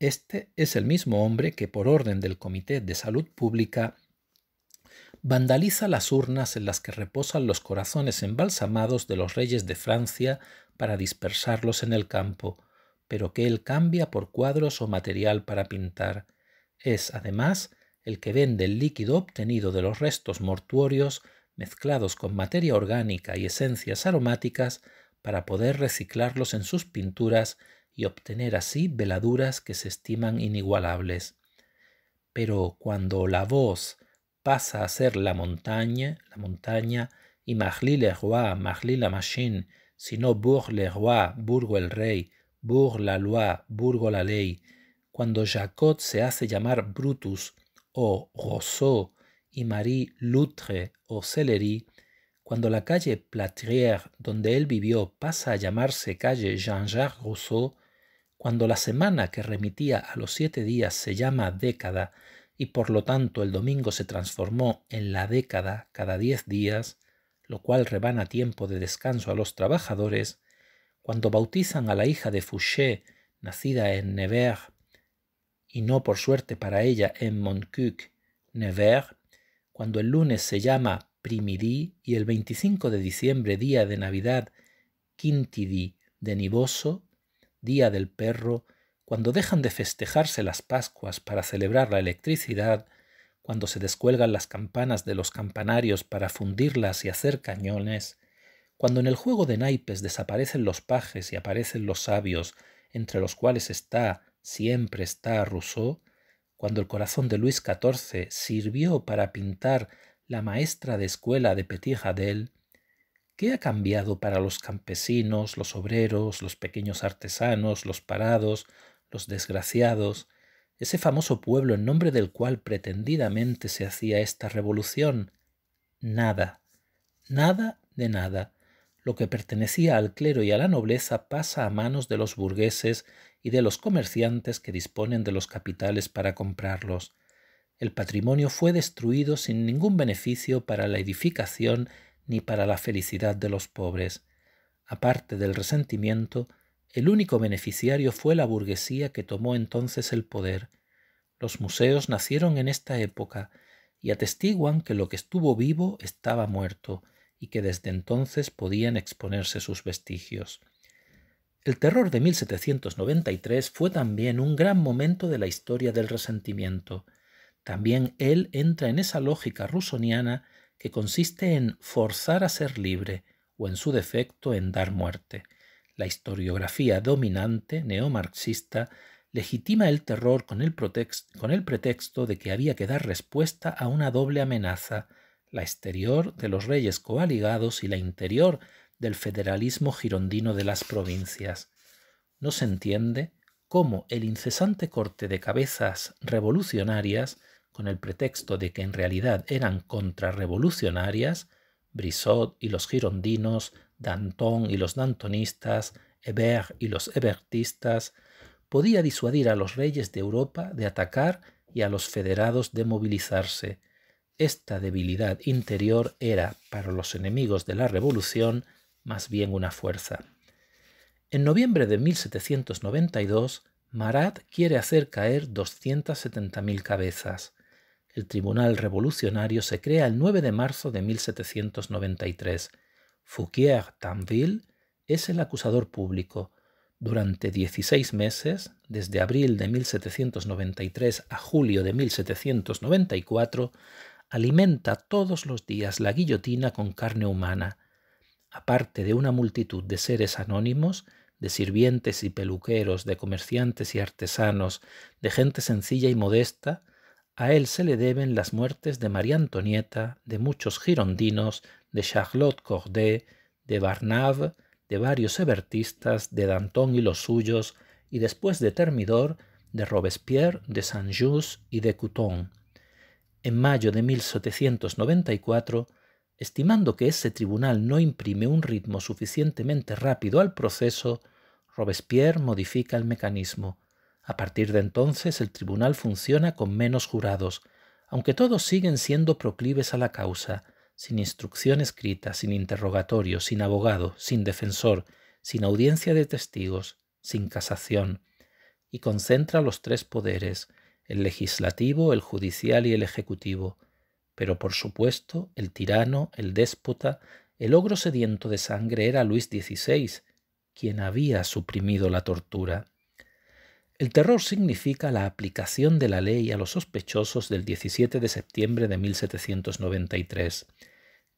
A: Este es el mismo hombre que, por orden del Comité de Salud Pública, vandaliza las urnas en las que reposan los corazones embalsamados de los reyes de Francia para dispersarlos en el campo, pero que él cambia por cuadros o material para pintar. Es, además, el que vende el líquido obtenido de los restos mortuorios mezclados con materia orgánica y esencias aromáticas para poder reciclarlos en sus pinturas y obtener así veladuras que se estiman inigualables. Pero cuando la voz pasa a ser la montaña, la montaña, y marly le roi, marly la machine, sino Bourg le roi, Burgo el rey, Bourg la loi, Burgo la ley. Cuando Jacot se hace llamar Brutus o Rousseau y Marie Lutre o Celeri, cuando la calle Platrière, donde él vivió, pasa a llamarse calle Jean-Jacques Rousseau, cuando la semana que remitía a los siete días se llama década, y por lo tanto el domingo se transformó en la década cada diez días, lo cual rebana tiempo de descanso a los trabajadores, cuando bautizan a la hija de Fouché, nacida en Nevers, y no por suerte para ella en Montcuq, Nevers, cuando el lunes se llama Primidí y el 25 de diciembre, día de Navidad, Quintidi de Niboso, día del perro, cuando dejan de festejarse las Pascuas para celebrar la electricidad, cuando se descuelgan las campanas de los campanarios para fundirlas y hacer cañones, cuando en el juego de naipes desaparecen los pajes y aparecen los sabios, entre los cuales está, siempre está Rousseau, cuando el corazón de Luis XIV sirvió para pintar la maestra de escuela de Petit jadel ¿qué ha cambiado para los campesinos, los obreros, los pequeños artesanos, los parados, los desgraciados, ese famoso pueblo en nombre del cual pretendidamente se hacía esta revolución. Nada, nada de nada. Lo que pertenecía al clero y a la nobleza pasa a manos de los burgueses y de los comerciantes que disponen de los capitales para comprarlos. El patrimonio fue destruido sin ningún beneficio para la edificación ni para la felicidad de los pobres. Aparte del resentimiento, el único beneficiario fue la burguesía que tomó entonces el poder. Los museos nacieron en esta época y atestiguan que lo que estuvo vivo estaba muerto y que desde entonces podían exponerse sus vestigios. El terror de 1793 fue también un gran momento de la historia del resentimiento. También él entra en esa lógica rusoniana que consiste en forzar a ser libre, o en su defecto en dar muerte. La historiografía dominante neomarxista legitima el terror con el, con el pretexto de que había que dar respuesta a una doble amenaza, la exterior de los reyes coaligados y la interior del federalismo girondino de las provincias. No se entiende cómo el incesante corte de cabezas revolucionarias, con el pretexto de que en realidad eran contrarrevolucionarias, Brissot y los girondinos, Danton y los dantonistas, Hébert y los hébertistas, podía disuadir a los reyes de Europa de atacar y a los federados de movilizarse. Esta debilidad interior era, para los enemigos de la Revolución, más bien una fuerza. En noviembre de 1792, Marat quiere hacer caer 270.000 cabezas. El Tribunal Revolucionario se crea el 9 de marzo de 1793 Fouquier-Tanville es el acusador público. Durante dieciséis meses, desde abril de 1793 a julio de 1794, alimenta todos los días la guillotina con carne humana, aparte de una multitud de seres anónimos, de sirvientes y peluqueros, de comerciantes y artesanos, de gente sencilla y modesta, a él se le deben las muertes de María Antonieta, de muchos girondinos, de Charlotte Corday, de Barnave, de varios Ebertistas, de Danton y los suyos, y después de Termidor, de Robespierre, de Saint-Just y de Couton. En mayo de 1794, estimando que ese tribunal no imprime un ritmo suficientemente rápido al proceso, Robespierre modifica el mecanismo. A partir de entonces el tribunal funciona con menos jurados, aunque todos siguen siendo proclives a la causa, sin instrucción escrita, sin interrogatorio, sin abogado, sin defensor, sin audiencia de testigos, sin casación, y concentra los tres poderes, el legislativo, el judicial y el ejecutivo, pero por supuesto el tirano, el déspota, el ogro sediento de sangre era Luis XVI, quien había suprimido la tortura. El terror significa la aplicación de la ley a los sospechosos del 17 de septiembre de 1793.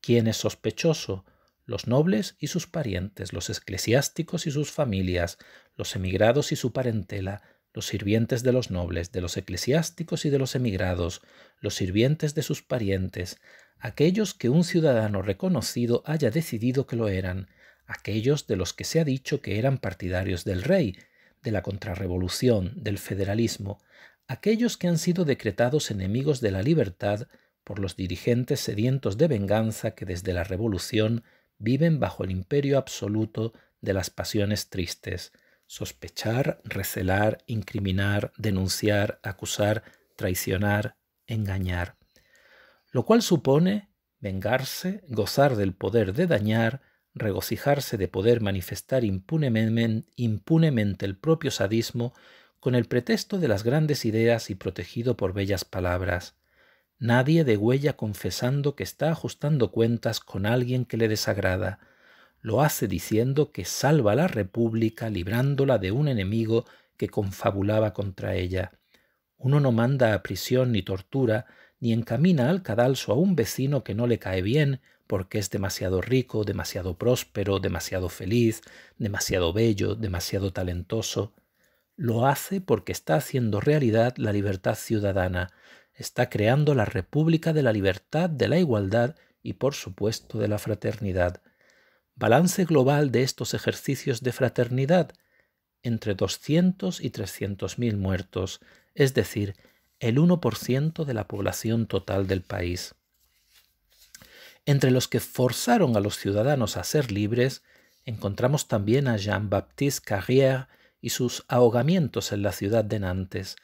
A: ¿Quién es sospechoso? Los nobles y sus parientes, los eclesiásticos y sus familias, los emigrados y su parentela, los sirvientes de los nobles, de los eclesiásticos y de los emigrados, los sirvientes de sus parientes, aquellos que un ciudadano reconocido haya decidido que lo eran, aquellos de los que se ha dicho que eran partidarios del rey, de la contrarrevolución, del federalismo, aquellos que han sido decretados enemigos de la libertad por los dirigentes sedientos de venganza que desde la revolución viven bajo el imperio absoluto de las pasiones tristes, sospechar, recelar, incriminar, denunciar, acusar, traicionar, engañar, lo cual supone vengarse, gozar del poder de dañar, regocijarse de poder manifestar impunemente, el propio sadismo con el pretexto de las grandes ideas y protegido por bellas palabras. Nadie de huella confesando que está ajustando cuentas con alguien que le desagrada. Lo hace diciendo que salva la República librándola de un enemigo que confabulaba contra ella. Uno no manda a prisión ni tortura, ni encamina al cadalso a un vecino que no le cae bien porque es demasiado rico, demasiado próspero, demasiado feliz, demasiado bello, demasiado talentoso. Lo hace porque está haciendo realidad la libertad ciudadana, está creando la república de la libertad, de la igualdad y por supuesto de la fraternidad. Balance global de estos ejercicios de fraternidad entre 200 y 300 mil muertos, es decir, el 1% de la población total del país. Entre los que forzaron a los ciudadanos a ser libres, encontramos también a Jean-Baptiste Carrière y sus ahogamientos en la ciudad de Nantes.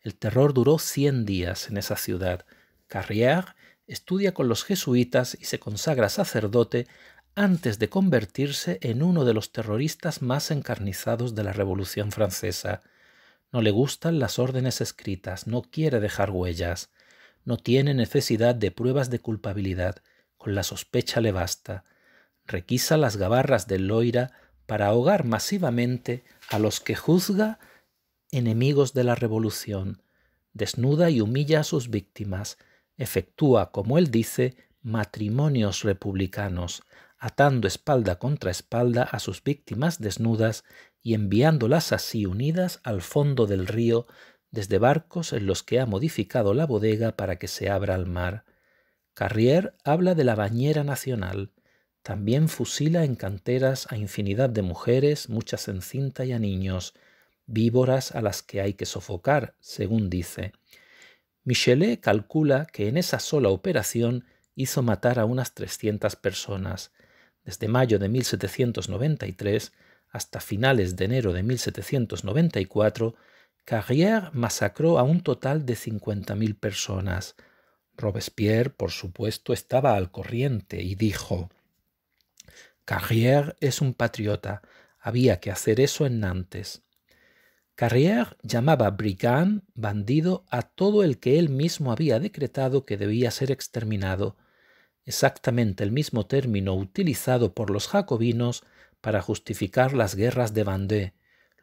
A: El terror duró cien días en esa ciudad. Carrière estudia con los jesuitas y se consagra sacerdote antes de convertirse en uno de los terroristas más encarnizados de la Revolución Francesa. No le gustan las órdenes escritas, no quiere dejar huellas, no tiene necesidad de pruebas de culpabilidad, con la sospecha le basta. Requisa las gabarras del Loira para ahogar masivamente a los que juzga enemigos de la revolución. Desnuda y humilla a sus víctimas. Efectúa, como él dice, matrimonios republicanos, atando espalda contra espalda a sus víctimas desnudas y enviándolas así unidas al fondo del río desde barcos en los que ha modificado la bodega para que se abra al mar. Carrier habla de la bañera nacional. También fusila en canteras a infinidad de mujeres, muchas en cinta y a niños, víboras a las que hay que sofocar, según dice. Michelet calcula que en esa sola operación hizo matar a unas 300 personas. Desde mayo de 1793 hasta finales de enero de 1794, Carrier masacró a un total de 50.000 personas. Robespierre, por supuesto, estaba al corriente y dijo Carrière es un patriota, había que hacer eso en Nantes. Carrière llamaba brigand, bandido, a todo el que él mismo había decretado que debía ser exterminado, exactamente el mismo término utilizado por los jacobinos para justificar las guerras de Vendée,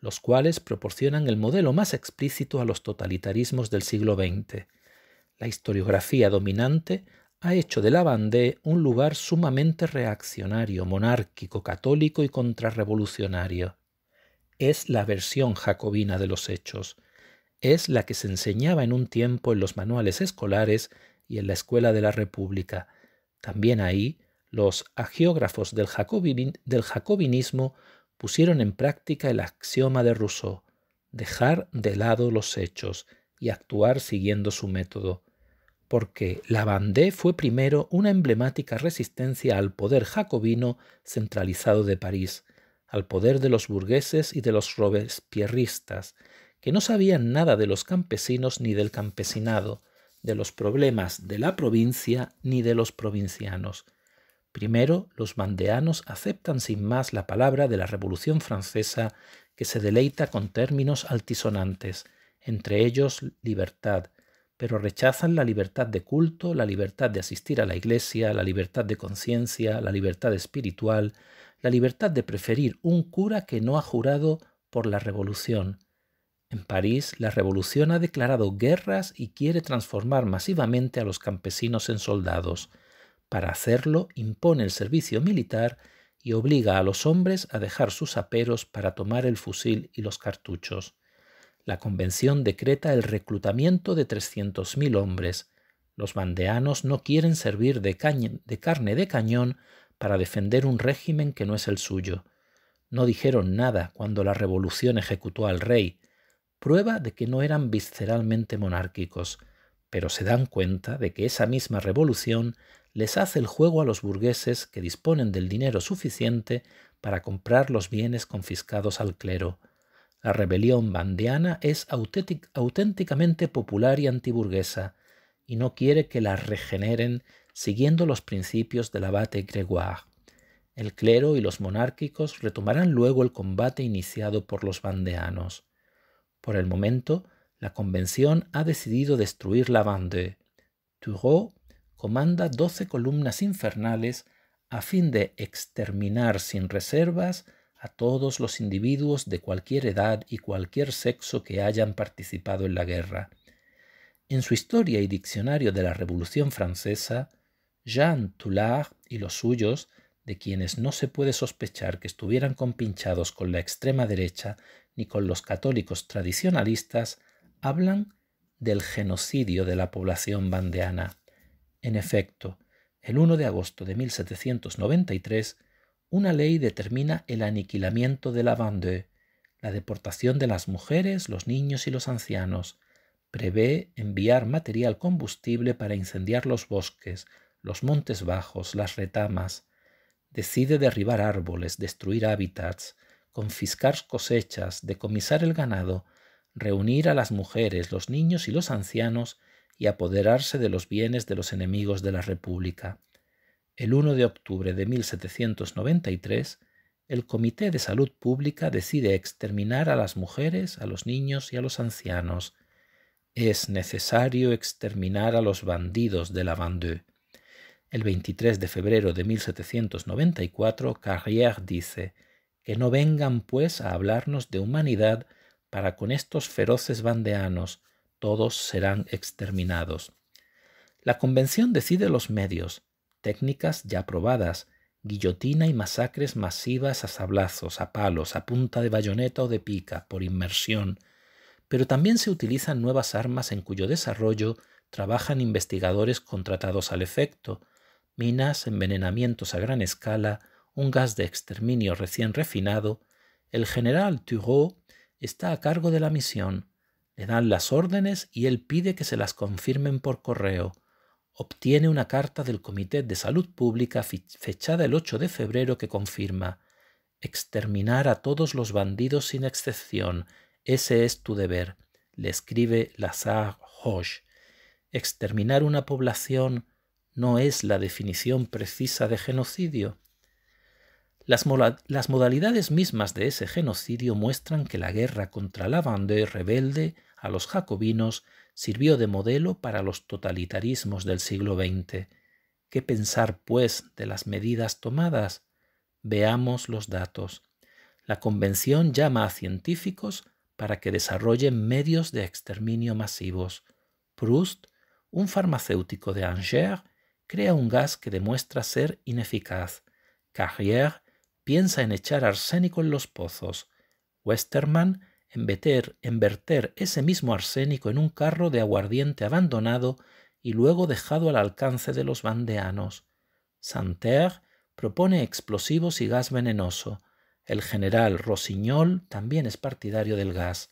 A: los cuales proporcionan el modelo más explícito a los totalitarismos del siglo XX. La historiografía dominante ha hecho de la bandé un lugar sumamente reaccionario, monárquico, católico y contrarrevolucionario. Es la versión jacobina de los hechos. Es la que se enseñaba en un tiempo en los manuales escolares y en la Escuela de la República. También ahí, los agiógrafos del, del jacobinismo pusieron en práctica el axioma de Rousseau, dejar de lado los hechos y actuar siguiendo su método porque la Vendée fue primero una emblemática resistencia al poder jacobino centralizado de París, al poder de los burgueses y de los robespierristas, que no sabían nada de los campesinos ni del campesinado, de los problemas de la provincia ni de los provincianos. Primero, los vandeanos aceptan sin más la palabra de la Revolución Francesa, que se deleita con términos altisonantes, entre ellos libertad, pero rechazan la libertad de culto, la libertad de asistir a la iglesia, la libertad de conciencia, la libertad espiritual, la libertad de preferir un cura que no ha jurado por la revolución. En París, la revolución ha declarado guerras y quiere transformar masivamente a los campesinos en soldados. Para hacerlo, impone el servicio militar y obliga a los hombres a dejar sus aperos para tomar el fusil y los cartuchos la convención decreta el reclutamiento de 300.000 hombres. Los bandeanos no quieren servir de, carne de cañón para defender un régimen que no es el suyo. No dijeron nada cuando la revolución ejecutó al rey, prueba de que no eran visceralmente monárquicos, pero se dan cuenta de que esa misma revolución les hace el juego a los burgueses que disponen del dinero suficiente para comprar los bienes confiscados al clero. La rebelión bandeana es auténticamente popular y antiburguesa y no quiere que la regeneren siguiendo los principios del abate Gregoire. El clero y los monárquicos retomarán luego el combate iniciado por los bandeanos. Por el momento, la Convención ha decidido destruir la bande. Thureau comanda doce columnas infernales a fin de exterminar sin reservas a todos los individuos de cualquier edad y cualquier sexo que hayan participado en la guerra. En su Historia y Diccionario de la Revolución Francesa, Jean Toulard y los suyos, de quienes no se puede sospechar que estuvieran compinchados con la extrema derecha ni con los católicos tradicionalistas, hablan del genocidio de la población bandeana. En efecto, el 1 de agosto de 1793, una ley determina el aniquilamiento de la bande, la deportación de las mujeres, los niños y los ancianos. Prevé enviar material combustible para incendiar los bosques, los montes bajos, las retamas. Decide derribar árboles, destruir hábitats, confiscar cosechas, decomisar el ganado, reunir a las mujeres, los niños y los ancianos y apoderarse de los bienes de los enemigos de la República el 1 de octubre de 1793, el Comité de Salud Pública decide exterminar a las mujeres, a los niños y a los ancianos. Es necesario exterminar a los bandidos de la Vendée. El 23 de febrero de 1794, Carrière dice que no vengan pues a hablarnos de humanidad para con estos feroces vandeanos, todos serán exterminados. La convención decide los medios, técnicas ya probadas, guillotina y masacres masivas a sablazos, a palos, a punta de bayoneta o de pica, por inmersión, pero también se utilizan nuevas armas en cuyo desarrollo trabajan investigadores contratados al efecto, minas, envenenamientos a gran escala, un gas de exterminio recién refinado, el general Thurot está a cargo de la misión, le dan las órdenes y él pide que se las confirmen por correo, obtiene una carta del Comité de Salud Pública fechada el 8 de febrero que confirma Exterminar a todos los bandidos sin excepción, ese es tu deber, le escribe Lazare Hoche. Exterminar una población no es la definición precisa de genocidio. Las, modalidades mismas de ese genocidio muestran que la guerra contra la bandera rebelde a los jacobinos sirvió de modelo para los totalitarismos del siglo XX. ¿Qué pensar, pues, de las medidas tomadas? Veamos los datos. La Convención llama a científicos para que desarrollen medios de exterminio masivos. Proust, un farmacéutico de Angers, crea un gas que demuestra ser ineficaz. Carrier piensa en echar arsénico en los pozos. Westermann en, veter, verter ese mismo arsénico en un carro de aguardiente abandonado y luego dejado al alcance de los bandeanos. Santer propone explosivos y gas venenoso. El general Rossignol también es partidario del gas.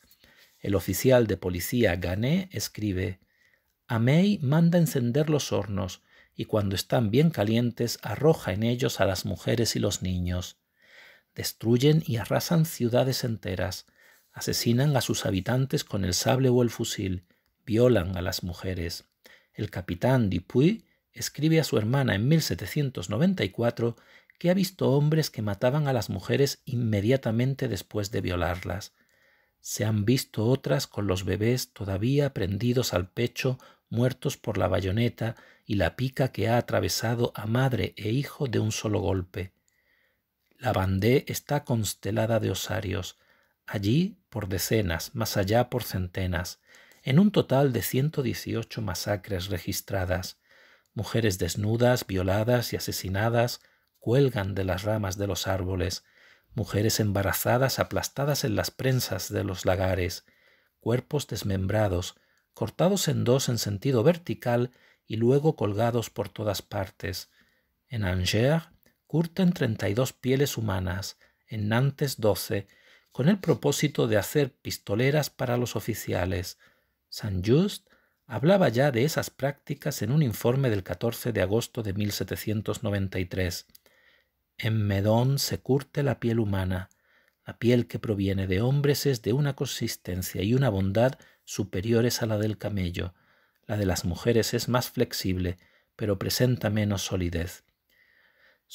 A: El oficial de policía Ganet escribe: Amey manda encender los hornos y cuando están bien calientes arroja en ellos a las mujeres y los niños. Destruyen y arrasan ciudades enteras asesinan a sus habitantes con el sable o el fusil, violan a las mujeres. El capitán Dupuy escribe a su hermana en 1794 que ha visto hombres que mataban a las mujeres inmediatamente después de violarlas. Se han visto otras con los bebés todavía prendidos al pecho, muertos por la bayoneta y la pica que ha atravesado a madre e hijo de un solo golpe. La bandé está constelada de osarios, allí por decenas, más allá por centenas, en un total de 118 masacres registradas. Mujeres desnudas, violadas y asesinadas cuelgan de las ramas de los árboles, mujeres embarazadas aplastadas en las prensas de los lagares, cuerpos desmembrados, cortados en dos en sentido vertical y luego colgados por todas partes. En Angers curten 32 pieles humanas, en Nantes 12 con el propósito de hacer pistoleras para los oficiales. San Just hablaba ya de esas prácticas en un informe del 14 de agosto de 1793. En Medón se curte la piel humana. La piel que proviene de hombres es de una consistencia y una bondad superiores a la del camello. La de las mujeres es más flexible, pero presenta menos solidez.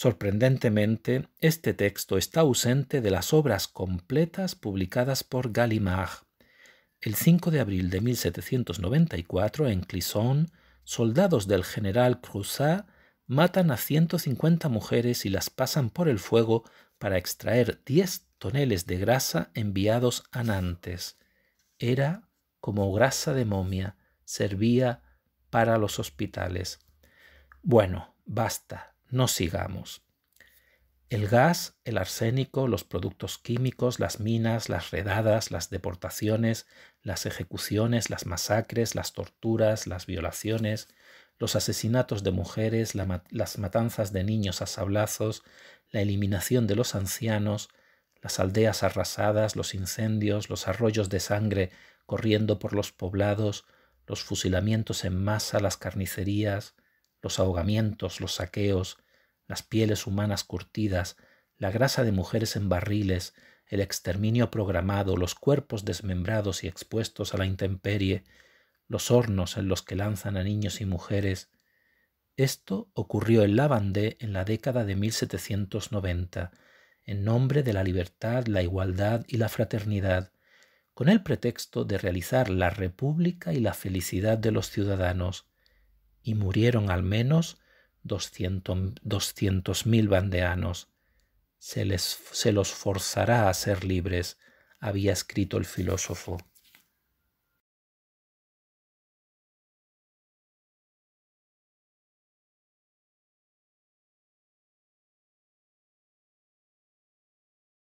A: Sorprendentemente, este texto está ausente de las obras completas publicadas por Gallimard. El 5 de abril de 1794, en Clisson, soldados del general Cruzat matan a 150 mujeres y las pasan por el fuego para extraer 10 toneles de grasa enviados a Nantes. Era como grasa de momia, servía para los hospitales. Bueno, basta, no sigamos. El gas, el arsénico, los productos químicos, las minas, las redadas, las deportaciones, las ejecuciones, las masacres, las torturas, las violaciones, los asesinatos de mujeres, las matanzas de niños a sablazos, la eliminación de los ancianos, las aldeas arrasadas, los incendios, los arroyos de sangre corriendo por los poblados, los fusilamientos en masa, las carnicerías, los ahogamientos, los saqueos, las pieles humanas curtidas, la grasa de mujeres en barriles, el exterminio programado, los cuerpos desmembrados y expuestos a la intemperie, los hornos en los que lanzan a niños y mujeres. Esto ocurrió en Lavandé en la década de 1790, en nombre de la libertad, la igualdad y la fraternidad, con el pretexto de realizar la república y la felicidad de los ciudadanos, y murieron al menos doscientos mil bandeanos. Se, les, se los forzará a ser libres, había escrito el filósofo.